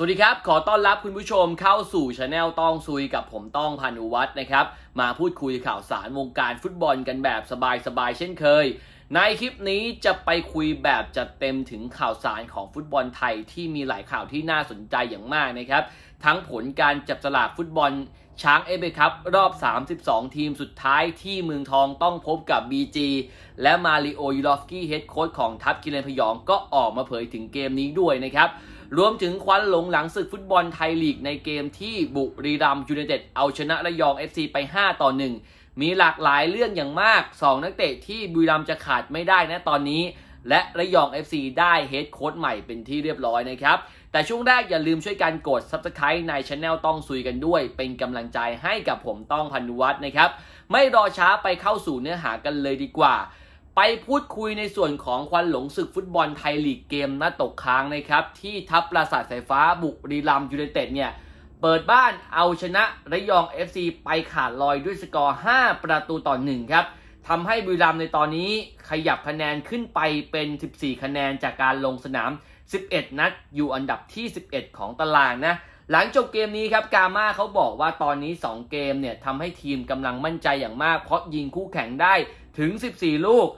สวัสดีครับ ขอต้อนรับคุณผู้ชมเข้าสู่ช anel ต้องซุยกับผมต้องพานุวัฒน์นะครับ มาพูดคุยข่าวสารวงการฟุตบอลกันแบบสบายๆเช่นเคย ในคลิปนี้จะไปคุยแบบจัดเต็มถึงข่าวสารของฟุตบอลไทยที่มีหลายข่าวที่น่าสนใจอย่างมากนะครับ ทั้งผลการจับสลากฟุตบอลช้างเอเบครับรอบ 32 ทีมสุดท้ายที่เมืองทองต้องพบกับ BG และมาริโอยูรอฟกี้เฮดโค้ชของทัพกิเลนพยอง ก็ออกมาเผยถึงเกมนี้ด้วยนะครับรวมถึงควันหลงหลังศึกฟุตบอลไทยลีกในเกมที่บุรีรัมยูเนเต็ดเอาชนะระยองเอฟซีไป 5 ต่อ 1 มีหลากหลายเรื่องอย่างมาก 2 นักเตะที่บุรีรัมจะขาดไม่ได้นะตอนนี้ และระยอง FC ได้เฮดโค้ชใหม่เป็นที่เรียบร้อยนะครับ แต่ช่วงแรกอย่าลืมช่วยกันกด Subscribe ในช anel ต้องซุยกันด้วย เป็นกำลังใจให้กับผมต้องพันวัฒนะครับไม่รอช้าไปเข้าสู่เนื้อหากันเลยดีกว่าไปพูดคุยในส่วนของควันหลงศึกฟุตบอลไทยลีกเกมนัดตกค้างนะครับ ที่ทัพปราสาทสายฟ้าบุรีรัมยูไนเต็ดเนี่ย เปิดบ้านเอาชนะระยอง FC ไปขาดลอยด้วยสกอร์ 5 ประตูต่อ1ครับทำให้บุรีรัมในตอนนี้ขยับคะแนนขึ้นไปเป็น 14 คะแนนจากการลงสนาม 11 นัด อยู่อันดับที่ 11 ของตารางนะ หลังจบเกมนี้ครับกาม่าเขาบอกว่าตอนนี้2เกมเนี่ยทำให้ทีมกำลังมั่นใจอย่างมากเพราะยิงคู่แข่งได้ถึง14 ลูก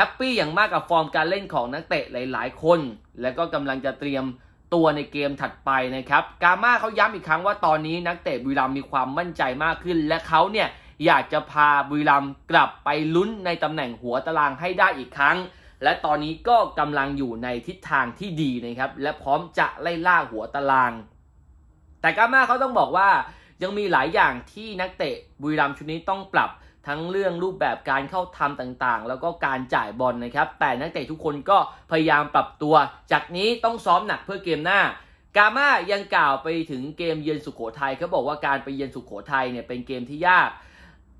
แฮปปี้อย่างมากกับฟอร์มการเล่นของนักเตะหลายๆ คน และก็กำลังจะเตรียมตัวในเกมถัดไปนะครับ กาม่าเขาย้ำอีกครั้งว่าตอนนี้นักเตะบุรีรัมมีความมั่นใจมากขึ้น และเขาเนี่ยอยากจะพาบุรีรัมกลับไปลุ้นในตำแหน่งหัวตารางให้ได้อีกครั้ง และตอนนี้ก็กำลังอยู่ในทิศทางที่ดีนะครับ และพร้อมจะไล่ล่าหัวตาราง แต่กาม่าเขาต้องบอกว่ายังมีหลายอย่างที่นักเตะบุรีรัมชุดนี้ต้องปรับทั้งเรื่องรูปแบบการเข้าทำต่างๆ แล้วก็การจ่ายบอลนนะครับ แต่นักเตะทุกคนก็พยายามปรับตัว จากนี้ต้องซ้อมหนักเพื่อเกมหน้า กามายังกล่าวไปถึงเกมเยือนสุขโขทยัยเขาบอกว่าการไปเยือนสุขโขทัยเนี่ยเป็นเกมที่ยาก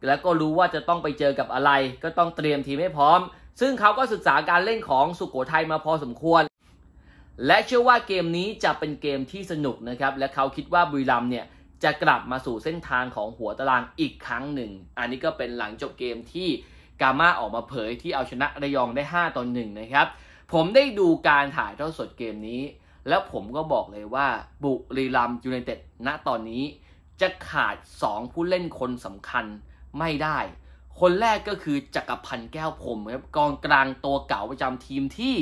แล้วก็รู้ว่าจะต้องไปเจอกับอะไร ก็ต้องเตรียมทีมให้พร้อม ซึ่งเขาก็ศึกษาการเล่นของสุขโขทัยมาพอสมควร และเชื่อว่าเกมนี้จะเป็นเกมที่สนุกนะครับ และเขาคิดว่าบุรีรัมเนี่ยจะกลับมาสู่เส้นทางของหัวตารางอีกครั้งหนึ่ง อันนี้ก็เป็นหลังจบเกมที่กาม่าออกมาเผยที่เอาชนะระยองได้ 5ต่อ1นะครับ ผมได้ดูการถ่ายทอดสดเกมนี้ แล้วผมก็บอกเลยว่าบุรีรัมยูไนเต็ดณตอนนี้จะขาด 2 ผู้เล่นคนสำคัญไม่ได้ คนแรกก็คือจักรพันธ์แก้วผมครับกองกลางตัวเก่าประจำทีมที่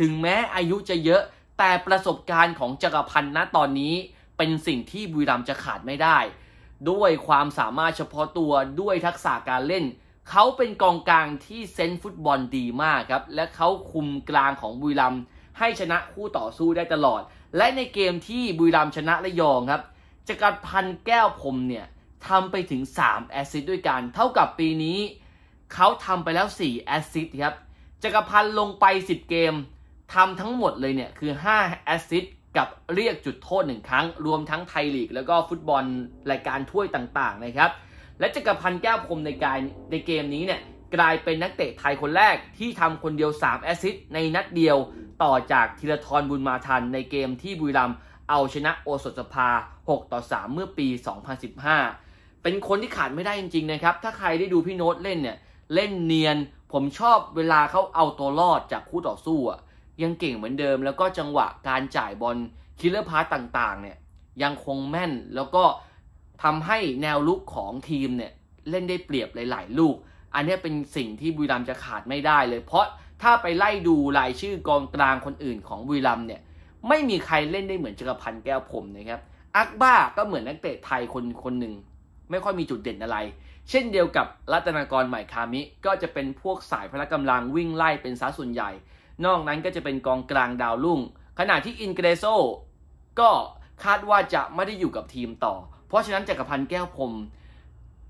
ถึงแม้อายุจะเยอะแต่ประสบการณ์ของจักรพันธ์ณตอนนี้เป็นสิ่งที่บุรีรัมจะขาดไม่ได้ ด้วยความสามารถเฉพาะตัวด้วยทักษะการเล่น เขาเป็นกองกลางที่เซนฟุตบอลดีมากครับ และเขาคุมกลางของบุรีรัมให้ชนะคู่ต่อสู้ได้ตลอด และในเกมที่บุรีรัมชนะระยองครับจักรพันธ์แก้วผมเนี่ยทำไปถึง 3 แอซซิสด้วยกัน เท่ากับปีนี้ เขาทำไปแล้ว 4 แอซซิสครับจักรพันธ์ลงไป10เกมทำทั้งหมดเลยเนี่ยคือ5แอซซิสกับเรียกจุดโทษหนึ่งครั้ง รวมทั้งไทยลีก แล้วก็ฟุตบอลรายการถ้วยต่างๆนะครับและจักรพันธ์แก้วพรมในการในเกมนี้เนี่ยกลายเป็นนักเตะไทยคนแรกที่ทำคนเดียว 3 แอซิสต์ในนัดเดียวต่อจากธีรทรบุญมาทัน ในเกมที่บุรีรัมเอาชนะโอสถสภา6 ต่อ 3 เมื่อปี 2015 เป็นคนที่ขาดไม่ได้จริงๆนะครับถ้าใครได้ดูพี่โน้ตเล่นเนี่ยเล่นเนียน ผมชอบเวลาเขาเอาตัวรอดจากคู่ต่อสู้อะยังเก่งเหมือนเดิมแล้วก็จังหวะการจ่ายบอลคิลเลอร์พาสต่างๆเนี่ยยังคงแม่นแล้วก็ทำให้แนวลุกของทีมเนี่ยเล่นได้เปรียบหลายๆลูก อันนี้เป็นสิ่งที่บุรีรัมจะขาดไม่ได้เลยเพราะถ้าไปไล่ดูรายชื่อกองกลางคนอื่นของบุรีรัมเนี่ยไม่มีใครเล่นได้เหมือนจักรพันธ์แก้วผมนะครับอักบ้าก็เหมือนนักเตะไทยคนคนหนึ่งไม่ค่อยมีจุดเด่นอะไร เช่นเดียวกับรัตนากรใหม่คามิก็จะเป็นพวกสายพละกำลังวิ่งไล่เป็นซะส่วนใหญ่นอกนั้นก็จะเป็นกองกลางดาวรุ่ง ขณะที่อินเกรโซก็คาดว่าจะไม่ได้อยู่กับทีมต่อ เพราะฉะนั้นจักรพันธ์แก้วพรม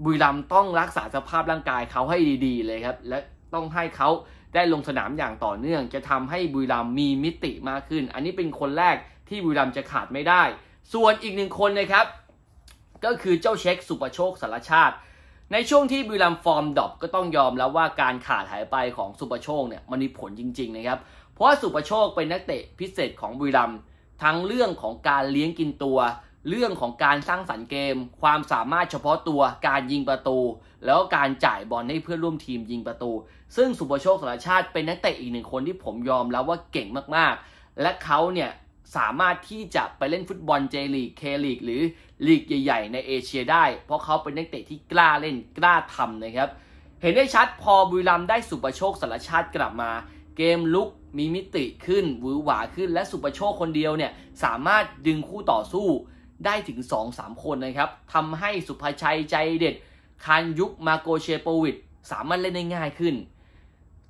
บุรีรัมต้องรักษาสภาพร่างกายเขาให้ดี ๆเลยครับ และต้องให้เขาได้ลงสนามอย่างต่อเนื่อง จะทำให้บุรีรัมมีมิติมากขึ้น อันนี้เป็นคนแรกที่บุรีรัมจะขาดไม่ได้ ส่วนอีกหนึ่งคนนะครับก็คือเจ้าเช็ค สุประโชค สารชาติในช่วงที่บุรีรัมฟอร์มดอปก็ต้องยอมแล้วว่าการขาดหายไปของสุปโชคเนี่ยมันมีผลจริงๆนะครับเพราะว่าสุปโชคเป็นนักเตะพิเศษของบุรีรัมทั้งเรื่องของการเลี้ยงกินตัว เรื่องของการสร้างสรรค์เกม ความสามารถเฉพาะตัวการยิงประตู แล้วการจ่ายบอลให้เพื่อนร่วมทีมยิงประตู ซึ่งสุปโชคสารชาติเป็นนักเตะอีกหนึ่งคนที่ผมยอมแล้วว่าเก่งมากๆ และเขาเนี่ยสามารถที่จะไปเล่นฟุตบอลเจลีกเคลีก หรือลีกใหญ่ ๆ ในเอเชียได้ เพราะเขาเป็นนักเตะที่กล้าเล่นกล้าทำนะครับ เห็นได้ชัดพอบุรีรัมได้สุประโชค สารชาติกลับมา เกมลุกมีมิติขึ้นวือหวาขึ้น และสุประโชคคนเดียวเนี่ย สามารถดึงคู่ต่อสู้ได้ถึง 2-3 คนนะครับทำให้สุภชัยใจเด็ดคานยุกมาโกเชโปวิดสามารถเล่นได้ง่ายขึ้น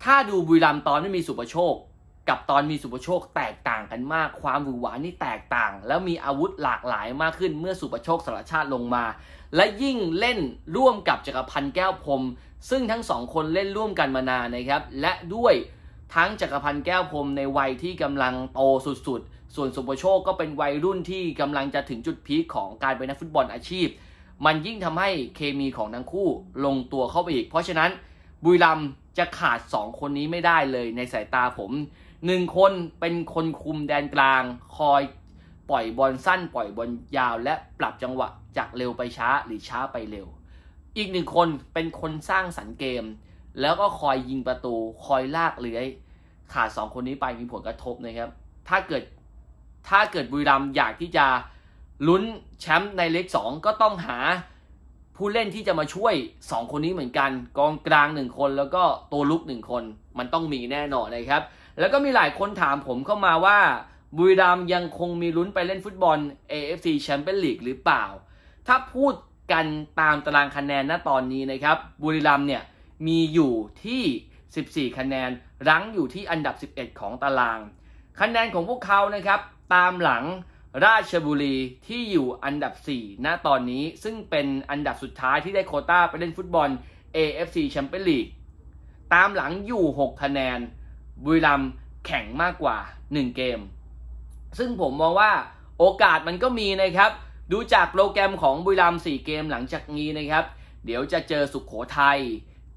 ถ้าดูบุรีรัมตอนที่มีสุประโชคกับตอนมีสุปโชค แตกต่างกันมาก ความหวือหวานี่แตกต่าง แล้วมีอาวุธหลากหลายมากขึ้นเมื่อสุปโชคสารชาติลงมา และยิ่งเล่นร่วมกับจักรพันธ์แก้วพรมซึ่งทั้งสองคนเล่นร่วมกันมานานนะครับและด้วยทั้งจักรพันธ์แก้วพรมในวัยที่กำลังโตสุดๆ ส่วนสุปโชคก็เป็นวัยรุ่นที่กำลังจะถึงจุดพีคของการเป็นนักฟุตบอลอาชีพ มันยิ่งทำให้เคมีของทั้งคู่ลงตัวเข้าไปอีก เพราะฉะนั้น บุรีรัมจะขาด 2 คนนี้ไม่ได้เลยในสายตาผมหนึ่งคนเป็นคนคุมแดนกลางคอยปล่อยบอลสั้น ปล่อยบอลยาวและปรับจังหวะจากเร็วไปช้าหรือช้าไปเร็ว อีกหนึ่งคนเป็นคนสร้างสรรค์เกม แล้วก็คอยยิงประตูคอยลากเลื้อยขาดสองคนนี้ไปมีผลกระทบนะครับ ถ้าเกิดถ้าเกิดบุรีรัมย์อยากที่จะลุ้นแชมป์ในเล็กสองก็ต้องหาผู้เล่นที่จะมาช่วย 2 คนนี้เหมือนกัน กองกลาง1คนแล้วก็ตัวลุก1 คน มันต้องมีแน่นอนนะครับแล้วก็มีหลายคนถามผมเข้ามาว่า บุรีรัมยังคงมีลุ้นไปเล่นฟุตบอล AFC แชมเปี้ยนลีกหรือเปล่า ถ้าพูดกันตามตารางคะแนนณตอนนี้นะครับบุรีรัมเนี่ยมีอยู่ที่ 14 คะแนนรั้งอยู่ที่อันดับ 11 ของตาราง คะแนนของพวกเขานะครับตามหลังราชบุรีที่อยู่อันดับ4ณตอนนี้ซึ่งเป็นอันดับสุดท้ายที่ได้โคต้าไปเล่นฟุตบอล AFC แชมเปี้ยนลีก ตามหลังอยู่ 6 คะแนนบุรีรัมแข่งมากกว่า 1 เกม ซึ่งผมมองว่าโอกาสมันก็มีนะครับ ดูจากโปรแกรมของบุรีรัม4เกมหลังจากนี้นะครับ เดี๋ยวจะเจอสุขโขทยัย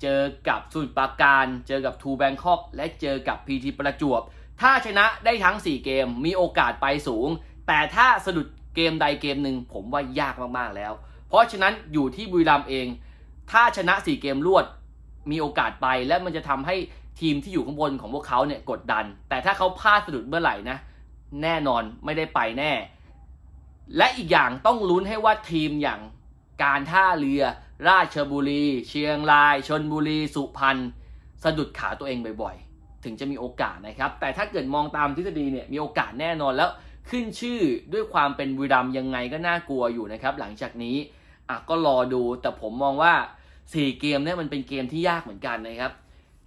เจอกับสุนปาการเจอกับทูแบงคอกและเจอกับพีทีประจวบ ถ้าชนะได้ทั้ง 4 เกมมีโอกาสไปสูง แต่ถ้าสะดุดเกมใดเกมหนึ่ง ผมว่ายากมากๆแล้ว เพราะฉะนั้นอยู่ที่บุรีรัมเอง ถ้าชนะ4เกมรวดมีโอกาสไปและมันจะทำให้ทีมที่อยู่ข้างบนของพวกเขาเนี่ยกดดัน แต่ถ้าเขาพลาดสะดุดเมื่อไหร่นะแน่นอนไม่ได้ไปแน่ และอีกอย่างต้องลุ้นให้ว่าทีมอย่างการท่าเรือ ราชบุรี เชียงรายชนบุรี สุพรรณสะดุดขาตัวเองบ่อยๆ ถึงจะมีโอกาสนะครับ แต่ถ้าเกิดมองตามทฤษฎีเนี่ยมีโอกาสแน่นอนแล้ว ขึ้นชื่อด้วยความเป็นวีดัมยังไงก็น่ากลัวอยู่นะครับ หลังจากนี้อ่ะก็รอดูแต่ผมมองว่า4เกมเนี่ยมันเป็นเกมที่ยากเหมือนกันนะครับ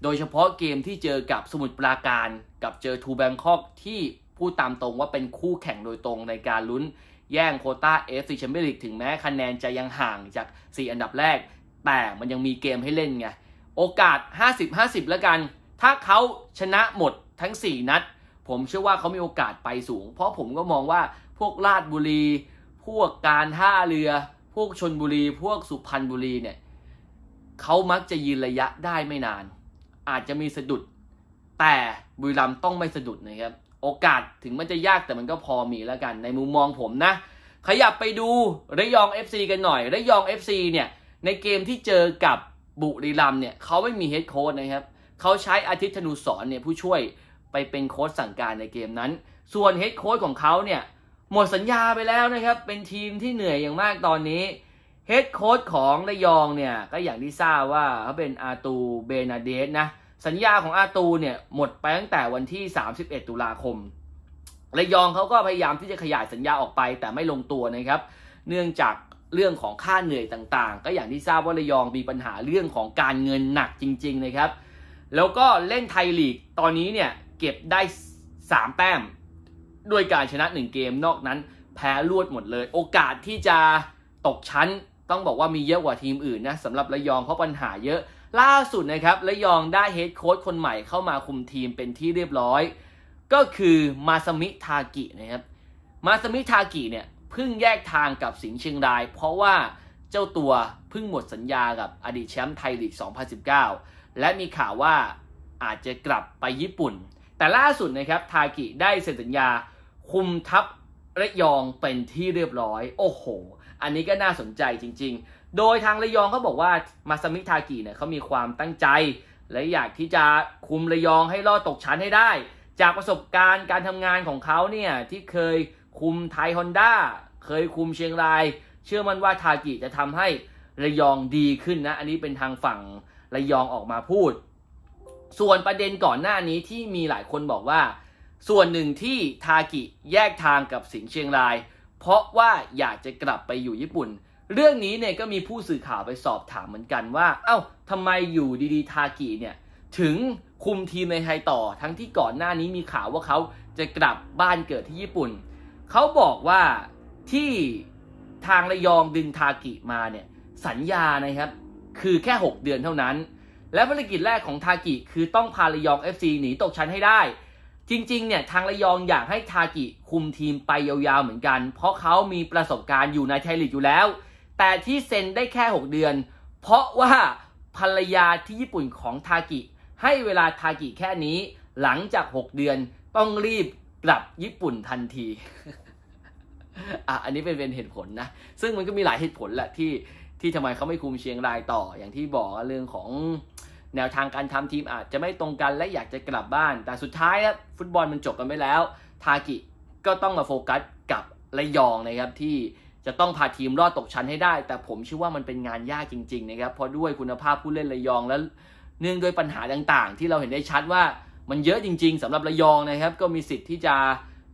โดยเฉพาะเกมที่เจอกับสมุทรปราการกับเจอทูแบงคอกที่พูดตามตรงว่าเป็นคู่แข่งโดยตรงในการลุ้น แย่งโคต้าเอฟซีแชมเปี้ยนลีกถึงแม้คะแนนจะยังห่างจาก 4 อันดับแรก แต่มันยังมีเกมให้เล่นไง โอกาส 50-50 แล้วกัน ถ้าเขาชนะหมดทั้ง 4 นัด ผมเชื่อว่าเขามีโอกาสไปสูง เพราะผมก็มองว่าพวกราชบุรี พวกการท่าเรือ พวกชนบุรี พวกสุพรรณบุรีเนี่ยเขามักจะยืนระยะได้ไม่นานอาจจะมีสะดุดแต่บุรีรัมต้องไม่สะดุดนะครับโอกาสถึงมันจะยากแต่มันก็พอมีแล้วกัน ในมุมมองผมนะขยับไปดูระยอง FC กันหน่อยระยอง FC เนี่ยในเกมที่เจอกับบุรีรัมเนี่ยเขาไม่มีเฮดโค้ดนะครับเขาใช้อาทิตย์ธนูสอนเนี่ยผู้ช่วยไปเป็นโค้ดสั่งการในเกมนั้น ส่วนเฮดโค้ดของเขาเนี่ยหมดสัญญาไปแล้วนะครับเป็นทีมที่เหนื่อยอย่างมากตอนนี้เฮดโค้ชของระยองเนี่ยก็อย่างที่ทราบว่าเขาเป็นอาตู เบนาเดสนะสัญญาของอาตูเนี่ยหมดไปตั้งแต่วันที่ 31 ตุลาคม ระยองเขาก็พยายามที่จะขยายสัญญาออกไปแต่ไม่ลงตัวนะครับ เนื่องจากเรื่องของค่าเหนื่อยต่างๆ ก็อย่างที่ทราบว่าระยองมีปัญหาเรื่องของการเงินหนักจริงๆนะครับ แล้วก็เล่นไทยลีกตอนนี้เนี่ยเก็บได้ 3แต้มด้วยการชนะ1เกมนอกนั้นแพ้รวดหมดเลย โอกาสที่จะตกชั้นต้องบอกว่ามีเยอะกว่าทีมอื่นนะสำหรับระยองเพราะปัญหาเยอะล่าสุดนะครับ ระยองได้เฮดโค้ชคนใหม่เข้ามาคุมทีมเป็นที่เรียบร้อย ก็คือมาสมิทากินะครับมาสมิทากิเนี่ยเพิ่งแยกทางกับสิงห์เชียงราย เพราะว่าเจ้าตัวเพิ่งหมดสัญญากับอดีตแชมป์ไทยลีก 2019 และมีข่าวว่าอาจจะกลับไปญี่ปุ่น แต่ล่าสุดนะครับทากิได้เซ็นสัญญาคุมทัพระยองเป็นที่เรียบร้อย โอ้โหอันนี้ก็น่าสนใจจริง ๆ โดยทางระยองเขาบอกว่ามาามิทากิเนี่ยเขามีความตั้งใจ และอยากที่จะคุมระยองให้รอดตกชั้นให้ได้ จากประสบการณ์การทำงานของเขาเนี่ย ที่เคยคุมไทยฮอนด้าเคยคุมเชียงราย เชื่อมั่นว่าทากิจะทำให้ระยองดีขึ้นนะ อันนี้เป็นทางฝั่งระยองออกมาพูด ส่วนประเด็นก่อนหน้านี้ที่มีหลายคนบอกว่า ส่วนหนึ่งที่ทากิแยกทางกับสิงห์เชียงรายเพราะว่าอยากจะกลับไปอยู่ญี่ปุ่น เรื่องนี้เนี่ยก็มีผู้สื่อข่าวไปสอบถามเหมือนกันว่า เอา้า ทำไมอยู่ดีๆ ทากิเนี่ย ถึงคุมทีมในไทยต่อ ทั้งที่ก่อนหน้านี้มีข่าวว่าเขาจะกลับบ้านเกิดที่ญี่ปุ่น เขาบอกว่าที่ทางระยองดึงทากิมาเนี่ย สัญญานะครับ คือแค่ 6 เดือนเท่านั้น และภารกิจแรกของทากิคือต้องพาระยอง FC หนีตกชั้นให้ได้จริง ๆ เนี่ยทางระยองอยากให้ทากิคุมทีมไปยาวๆ เหมือนกัน เพราะเขามีประสบการณ์อยู่ในไทยลีกอยู่แล้ว แต่ที่เซ็นได้แค่6เดือน เพราะว่าภรรยาที่ญี่ปุ่นของทากิ ให้เวลาทากิแค่นี้หลังจาก6เดือนต้องรีบกลับญี่ปุ่นทันที อ่ะ อันนี้เป็นเป็นเหตุผลนะ ซึ่งมันก็มีหลายเหตุผลแหละที่ที่ทำไมเขาไม่คุมเชียงรายต่ออย่างที่บอกเรื่องของแนวทางการทำทีมอาจจะไม่ตรงกันและอยากจะกลับบ้าน แต่สุดท้ายนรัฟุตบอลมันจบกันไปแล้ว ทากิก็ต้องมาโฟกัสกับระยองนะครับ ที่จะต้องพาทีมรอดตกชั้นให้ได้ แต่ผมเชื่อว่ามันเป็นงานยากจริงๆนะครับเพราะด้วยคุณภาพผู้เล่นระยองและเนื่องด้วยปัญหาต่างๆ ที่เราเห็นได้ชัดว่ามันเยอะจริงๆ สำหรับระยองนะครับ ก็มีสิทธิ์ที่จะ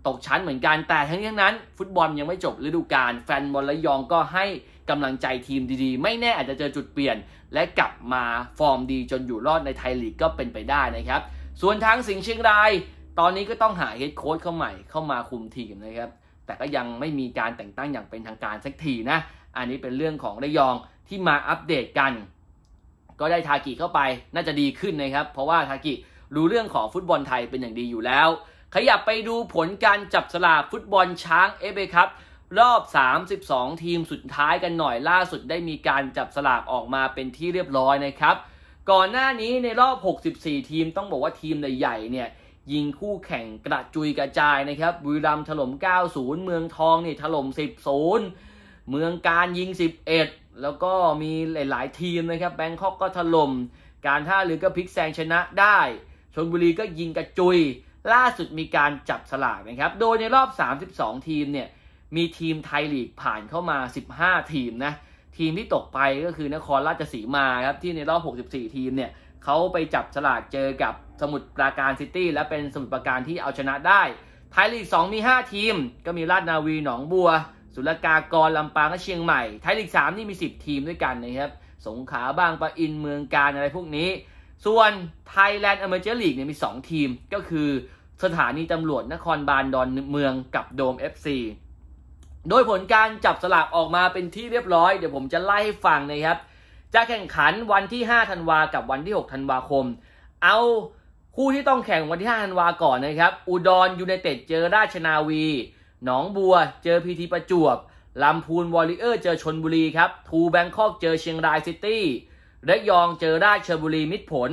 ตกชั้นเหมือนกันแต่ ทั้งนี้ทั้งนั้น ฟุตบอลยังไม่จบฤดูกาลแฟนบอลระยองก็ให้กำลังใจทีมดีๆ ไม่แน่อาจจะเจอจุดเปลี่ยน และกลับมาฟอร์มดีจนอยู่รอดในไทยลีกก็เป็นไปได้นะครับ ส่วนทางสิงห์เชียงราย ตอนนี้ก็ต้องหาเฮดโค้ชเข้าใหม่เข้ามาคุมทีมนะครับ แต่ก็ยังไม่มีการแต่งตั้งอย่างเป็นทางการสักทีนะ อันนี้เป็นเรื่องของระยองที่มาอัปเดตกัน ก็ได้ทากิเข้าไปน่าจะดีขึ้นนะครับ เพราะว่าทากิรู้เรื่องของฟุตบอลไทยเป็นอย่างดีอยู่แล้วขยับไปดูผลการจับสลากฟุตบอลช้างเอเบครับรอบ 32 ทีมสุดท้ายกันหน่อยล่าสุดได้มีการจับสลากออกมาเป็นที่เรียบร้อยนะครับ ก่อนหน้านี้ในรอบ 64 ทีมต้องบอกว่าทีมใหญ่เนี่ยยิงคู่แข่งกระจุยกระจายนะครับบุรีรัมย์ถล่ม90 เมืองทองนี่ถล่ม10 0 เมืองการยิง 11 แล้วก็มีหลาย ๆ ทีม นะครับแบงคอกก็ถล่มการท่าเรือก็พลิกแซงชนะได้ชลบุรีก็ยิงกระจุยล่าสุดมีการจับสลากนะครับโดยในรอบ32ทีมเนี่ยมีทีมไทยลีกผ่านเข้ามา15 ทีมนะทีมที่ตกไปก็คือนครราชสีมาครับที่ในรอบ64 ทีมเนี่ยเขาไปจับฉลากเจอกับสมุทรปราการซิตี้และเป็นสมุทรปราการที่เอาชนะได้ไทยลีก2มี5ทีมก็มีราชนาวีหนองบัวสุรกากรลำปางและเชียงใหม่ไทยลีก3นี่มี10 ทีมด้วยกันนะครับสงขาบ้าง ปะอินเมืองการอะไรพวกนี้ ส่วนไทยแลนด์อเมเจอร์ลีกเนี่ยมี 2 ทีมก็คือสถานีตำรวจนครบาลดอนเมืองกับโดม FC โดยผลการจับสลากออกมาเป็นที่เรียบร้อย เดี๋ยวผมจะไล่ให้ฟังนะครับ จะแข่งขันวันที่5ธันวากับวันที่6ธันวาคม เอาคู่ที่ต้องแข่งวันที่5ธันวาก่อนนะครับ อุดรยูไนเต็ดเจอราชนาวี หนองบัวเจอพีทีประจวบ ลำพูนวอริเออร์เจอชนบุรีครับ ทูแบงคอกเจอเชียงรายซิตี้ระยองเจอราชบุรีมิตรผล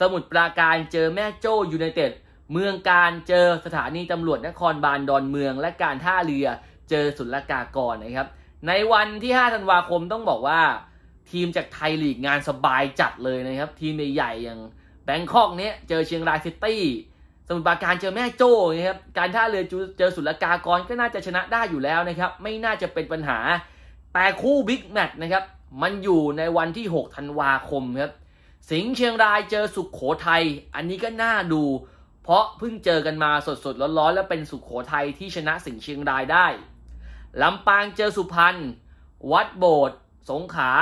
สมุทรปราการเจอแม่โจ้ยูไนเต็ด เมืองการเจอสถานีตำรวจนครบาลดอนเมืองและการท่าเรือเจอสุลกากรนะครับ ในวันที่ 5 ธันวาคมต้องบอกว่าทีมจากไทยลีกงานสบายจัดเลยนะครับ ทีมใหญ่ๆอย่างแบงคอกเนี้ยเจอเชียงรายซิตี้ สมุทรปราการเจอแม่โจ้นะครับการท่าเรือเจอสุลกากรก็น่าจะชนะได้อยู่แล้วนะครับ ไม่น่าจะเป็นปัญหาแต่คู่บิ๊กแมตช์นะครับ มันอยู่ในวันที่ 6ธันวาคมครับสิงห์เชียงรายเจอสุขโขทัยอันนี้ก็น่าดู เพราะเพิ่งเจอกันมาสดๆร้อนๆและเป็นสุขโขทัยที่ชนะสิงห์เชียงรายได้ลำปางเจอสุพรรณ วัดโบ์สงขา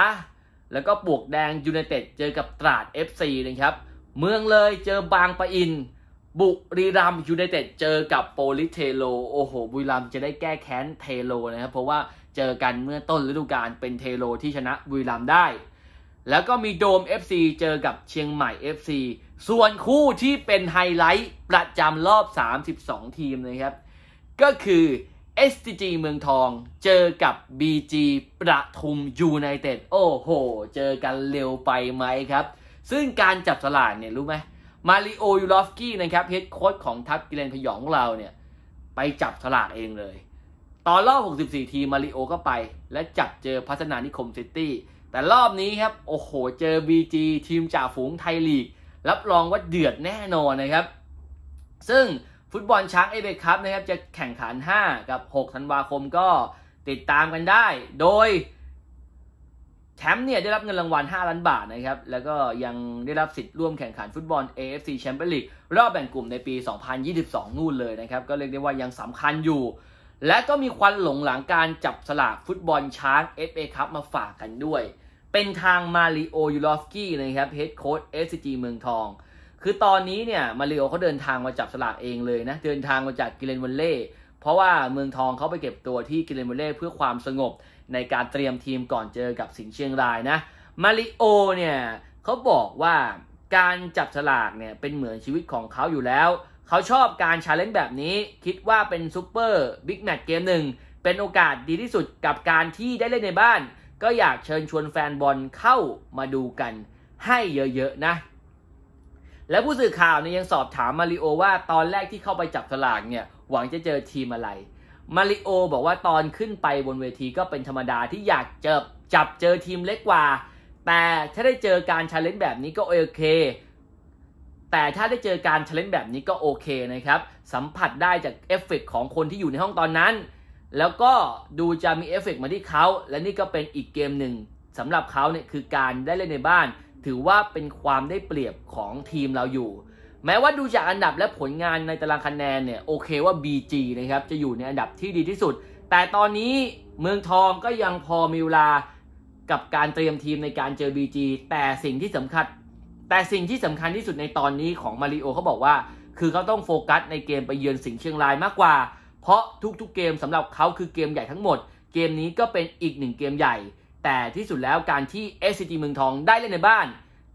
แล้วก็ปวกแดงยูไนเต็ดเจอกับตราด FC นะครับ เมืองเลยเจอบางปะอิน บุรีรัมยูไนเต็ดเจอกับโปลิเทโล โอ้โห บุรีรัมจะได้แก้แค้นเทโลนะครับ เพราะว่าเจอกันเมื่อต้นฤดูกาลเป็นเทโลที่ชนะบุรีรัมได้ แล้วก็มีโดม FC เจอกับเชียงใหม่ FC ส่วนคู่ที่เป็นไฮไลท์ประจำรอบ 32 ทีมนะครับ ก็คือ SCG เมืองทองเจอกับ BG ประทุมยูไนเต็ด โอ้โห เจอกันเร็วไปไหมครับ ซึ่งการจับสลากเนี่ย รู้ไหมมาริโอยูลอฟกี้นะครับเฮดโค้ชของทัพกิเลนพยองของเราเนี่ย ไปจับสลากเองเลย ตอนรอบ 64 ทีมาริโอก็ไป และจับเจอพัฒนานิคมซิตี้ แต่รอบนี้ครับ โอ้โหเจอ BG ทีมจ่าฝูงไทยลีก รับรองว่าเดือดแน่นอนนะครับซึ่งฟุตบอลช้างเอเบคัพนะครับจะแข่งขัน 5 กับ 6 ธันวาคมก็ติดตามกันได้ โดยแชมป์เนี่ยได้รับเงินรางวัล 5 ล้านบาทนะครับ แล้วก็ยังได้รับสิทธิ์ร่วมแข่งขันฟุตบอล AFC Champions l e a รอบแบ่งกลุ่มในปี 2022 นู่นเลยนะครับ ก็เรียกได้ว่ายังสำคัญอยู่ และก็มีควันหลงหลังการจับสลากฟุตบอลช้าง FA ครับมาฝากกันด้วย เป็นทางมาริโอ ยูรอฟสกี้นะครับ เฮดโค้ชสจีเมืองทองคือตอนนี้เนี่ยมาริโอเขาเดินทางมาจับสลากเองเลยนะเดินทางมาจากกิเลนวันเล่เพราะว่าเมืองทองเขาไปเก็บตัวที่กิเลนวันเล่เพื่อความสงบในการเตรียมทีมก่อนเจอกับสิงห์เชียงรายนะมาริโอเนี่ยเขาบอกว่าการจับสลากเนี่ยเป็นเหมือนชีวิตของเขาอยู่แล้วเขาชอบการชาเลนจ์แบบนี้คิดว่าเป็นซูเปอร์บิ๊กแมตช์เกมหนึ่งเป็นโอกาสดีที่สุดกับการที่ได้เล่นในบ้าน ก็อยากเชิญชวนแฟนบอลเข้ามาดูกันให้เยอะ ๆ นะและผู้สื่อข่าวเนี่ยยังสอบถามมาริโอว่าตอนแรกที่เข้าไปจับสลากเนี่ยหวังจะเจอทีมอะไร มาริโอบอกว่าตอนขึ้นไปบนเวทีก็เป็นธรรมดาที่อยากเจอจับเจอทีมเล็กกว่า แต่ถ้าได้เจอการชาเลนจ์แบบนี้ก็โอเค แต่ถ้าได้เจอการชาเลนจ์แบบนี้ก็โอเคนะครับ สัมผัสได้จากเอฟเฟกของคนที่อยู่ในห้องตอนนั้น แล้วก็ดูจะมีเอฟเฟกมาที่เขา และนี่ก็เป็นอีกเกมหนึ่งสำหรับเขาเนี่ยคือการได้เล่นในบ้านถือว่าเป็นความได้เปรียบของทีมเราอยู่ แม้ว่าดูจากอันดับและผลงานในตารางคะแนนเนี่ยโอเคว่า BG นะครับจะอยู่ในอันดับที่ดีที่สุด แต่ตอนนี้เมืองทองก็ยังพอมีเวลากับการเตรียมทีมในการเจอ BG แต่สิ่งที่สำคัญ แต่สิ่งที่สำคัญที่สุดในตอนนี้ของมาริโอเขาบอกว่า คือเขาต้องโฟกัสในเกมไปเยือนสิงห์เชียงรายมากกว่า เพราะทุก ๆเกมสำหรับเขาคือเกมใหญ่ทั้งหมด เกมนี้ก็เป็นอีกหนึ่งเกมใหญ่แต่ที่สุดแล้วการที่เอซ c g เมืองทองได้เล่นในบ้าน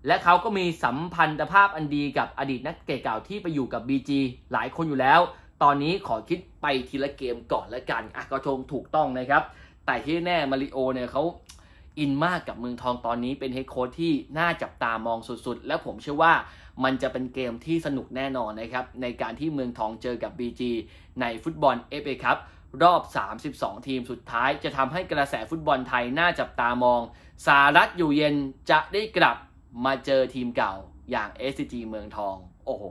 และเขาก็มีสัมพันธภาพอันดีกับอดีตนักเตะเก่าที่ไปอยู่กับ BG หลายคนอยู่แล้ว ตอนนี้ขอคิดไปทีละเกมก่อนละกันอ่ะก็ชมถูกต้องนะครับ แต่ที่แน่มาริโอเนี่ยเขาอินมากกับเมืองทองตอนนี้เป็นเฮดโค้ชที่น่าจับตามองสุดๆ และผมเชื่อว่ามันจะเป็นเกมที่สนุกแน่นอนนะครับในการที่เมืองทองเจอกับ BG ในฟุตบอลเอฟเอครับรอบ 32 ทีมสุดท้ายจะทำให้กระแสฟุตบอลไทยน่าจับตามอง สารัฐอยู่เย็น จะได้กลับมาเจอทีมเก่าอย่าง s อ g เมืองทอง โอ้โห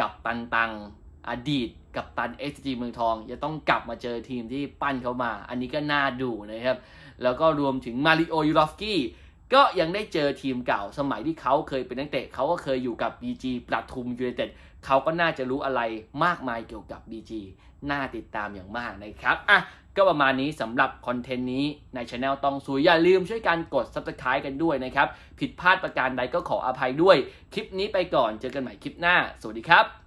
กับตันตังอดีตกับตัน s อ g เมืองทองจะต้องกลับมาเจอทีมที่ปั้นเขามา อันนี้ก็น่าดูนะครับ แล้วก็รวมถึง มาริโอ ยูรอฟกี้ ก็ยังได้เจอทีมเก่า สมัยที่เขาเคยเป็นนักเตะเขาก็เคยอยู่กับ BG ประทุมยูเนเต็ดเขาก็น่าจะรู้อะไรมากมายเกี่ยวกับ BG น่าติดตามอย่างมากนะครับอ่ะก็ประมาณนี้สำหรับคอนเทนต์นี้ในช anel ต้องซุยอย่าลืมช่วยกันกด subscribe กันด้วยนะครับ ผิดพลาดประการใดก็ขออภัยด้วยคลิปนี้ไปก่อนเจอกันใหม่คลิปหน้า สวัสดีครับ